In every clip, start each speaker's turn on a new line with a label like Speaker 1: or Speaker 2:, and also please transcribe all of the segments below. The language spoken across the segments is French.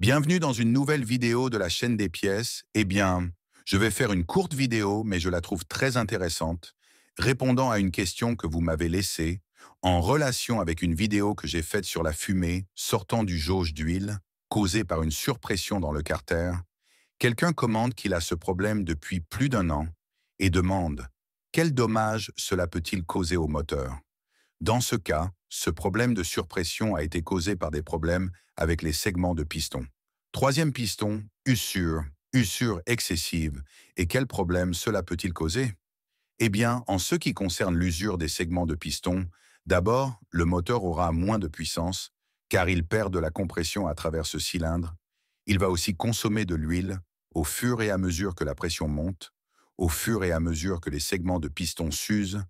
Speaker 1: Bienvenue dans une nouvelle vidéo de la chaîne des pièces. Eh bien, je vais faire une courte vidéo, mais je la trouve très intéressante, répondant à une question que vous m'avez laissée en relation avec une vidéo que j'ai faite sur la fumée sortant du jauge d'huile causée par une surpression dans le carter. Quelqu'un commente qu'il a ce problème depuis plus d'un an et demande « Quel dommage cela peut-il causer au moteur ?» Dans ce cas, ce problème de surpression a été causé par des problèmes avec les segments de piston. Troisième piston, usure, usure excessive. Et quel problème cela peut-il causer Eh bien, en ce qui concerne l'usure des segments de piston, d'abord, le moteur aura moins de puissance, car il perd de la compression à travers ce cylindre. Il va aussi consommer de l'huile au fur et à mesure que la pression monte, au fur et à mesure que les segments de piston s'usent,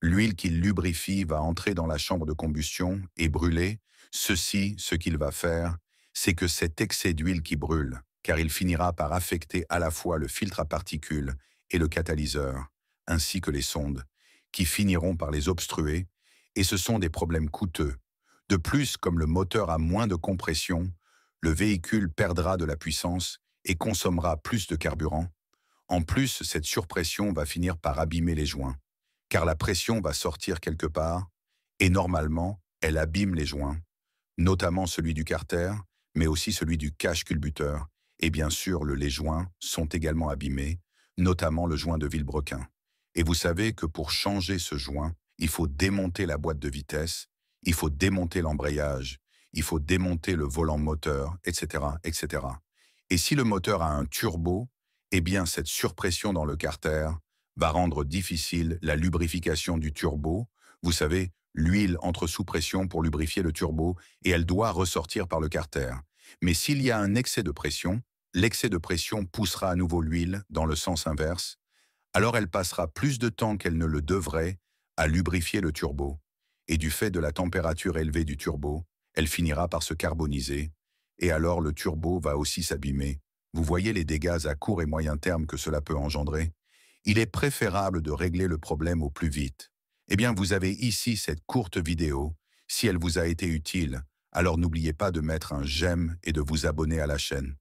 Speaker 1: L'huile qu'il lubrifie va entrer dans la chambre de combustion et brûler. Ceci, ce qu'il va faire, c'est que cet excès d'huile qui brûle, car il finira par affecter à la fois le filtre à particules et le catalyseur, ainsi que les sondes, qui finiront par les obstruer, et ce sont des problèmes coûteux. De plus, comme le moteur a moins de compression, le véhicule perdra de la puissance et consommera plus de carburant. En plus, cette surpression va finir par abîmer les joints car la pression va sortir quelque part, et normalement, elle abîme les joints, notamment celui du carter, mais aussi celui du cache culbuteur, et bien sûr, les joints sont également abîmés, notamment le joint de Villebrequin. Et vous savez que pour changer ce joint, il faut démonter la boîte de vitesse, il faut démonter l'embrayage, il faut démonter le volant moteur, etc., etc. Et si le moteur a un turbo, eh bien cette surpression dans le carter, va rendre difficile la lubrification du turbo. Vous savez, l'huile entre sous pression pour lubrifier le turbo et elle doit ressortir par le carter. Mais s'il y a un excès de pression, l'excès de pression poussera à nouveau l'huile dans le sens inverse. Alors elle passera plus de temps qu'elle ne le devrait à lubrifier le turbo. Et du fait de la température élevée du turbo, elle finira par se carboniser. Et alors le turbo va aussi s'abîmer. Vous voyez les dégâts à court et moyen terme que cela peut engendrer il est préférable de régler le problème au plus vite. Eh bien, vous avez ici cette courte vidéo. Si elle vous a été utile, alors n'oubliez pas de mettre un j'aime et de vous abonner à la chaîne.